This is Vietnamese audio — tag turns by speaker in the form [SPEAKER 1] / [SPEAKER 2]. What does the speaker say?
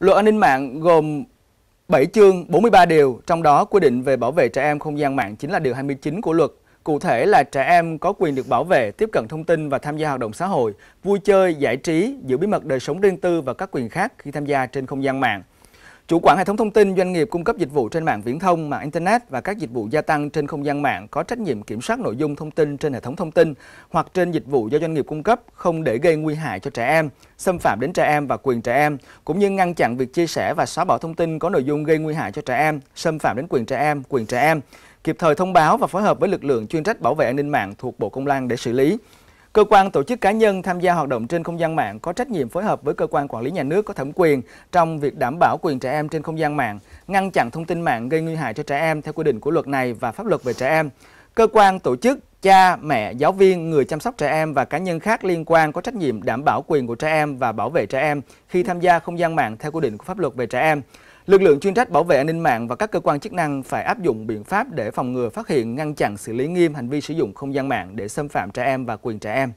[SPEAKER 1] Luật an ninh mạng gồm 7 chương, 43 điều, trong đó quy định về bảo vệ trẻ em không gian mạng chính là điều 29 của luật. Cụ thể là trẻ em có quyền được bảo vệ, tiếp cận thông tin và tham gia hoạt động xã hội, vui chơi, giải trí, giữ bí mật đời sống riêng tư và các quyền khác khi tham gia trên không gian mạng. Chủ quản hệ thống thông tin doanh nghiệp cung cấp dịch vụ trên mạng viễn thông, mạng internet và các dịch vụ gia tăng trên không gian mạng có trách nhiệm kiểm soát nội dung thông tin trên hệ thống thông tin hoặc trên dịch vụ do doanh nghiệp cung cấp không để gây nguy hại cho trẻ em, xâm phạm đến trẻ em và quyền trẻ em, cũng như ngăn chặn việc chia sẻ và xóa bỏ thông tin có nội dung gây nguy hại cho trẻ em, xâm phạm đến quyền trẻ em, quyền trẻ em, kịp thời thông báo và phối hợp với lực lượng chuyên trách bảo vệ an ninh mạng thuộc Bộ Công an để xử lý. Cơ quan tổ chức cá nhân tham gia hoạt động trên không gian mạng có trách nhiệm phối hợp với cơ quan quản lý nhà nước có thẩm quyền trong việc đảm bảo quyền trẻ em trên không gian mạng, ngăn chặn thông tin mạng gây nguy hại cho trẻ em theo quy định của luật này và pháp luật về trẻ em. Cơ quan tổ chức, cha, mẹ, giáo viên, người chăm sóc trẻ em và cá nhân khác liên quan có trách nhiệm đảm bảo quyền của trẻ em và bảo vệ trẻ em khi tham gia không gian mạng theo quy định của pháp luật về trẻ em. Lực lượng chuyên trách bảo vệ an ninh mạng và các cơ quan chức năng phải áp dụng biện pháp để phòng ngừa phát hiện, ngăn chặn xử lý nghiêm hành vi sử dụng không gian mạng để xâm phạm trẻ em và quyền trẻ em.